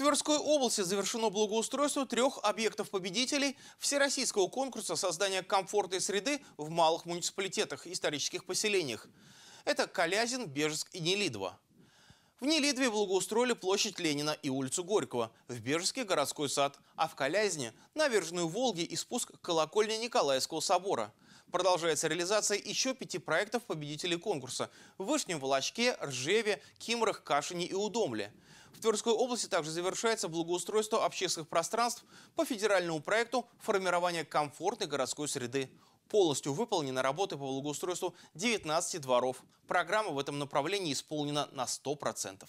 Тверской области завершено благоустройство трех объектов-победителей Всероссийского конкурса создания комфортной среды в малых муниципалитетах и исторических поселениях. Это Колязин, Бежеск и Нелидово. В Нелидве благоустроили площадь Ленина и улицу Горького, в Бежеске – городской сад, а в Колязине набережную Волги и спуск к колокольне Николаевского собора. Продолжается реализация еще пяти проектов победителей конкурса – в Вышнем Волочке, Ржеве, Кимрах, Кашине и Удомле – в Тверской области также завершается благоустройство общественных пространств по федеральному проекту «Формирование комфортной городской среды». Полностью выполнены работы по благоустройству 19 дворов. Программа в этом направлении исполнена на 100%.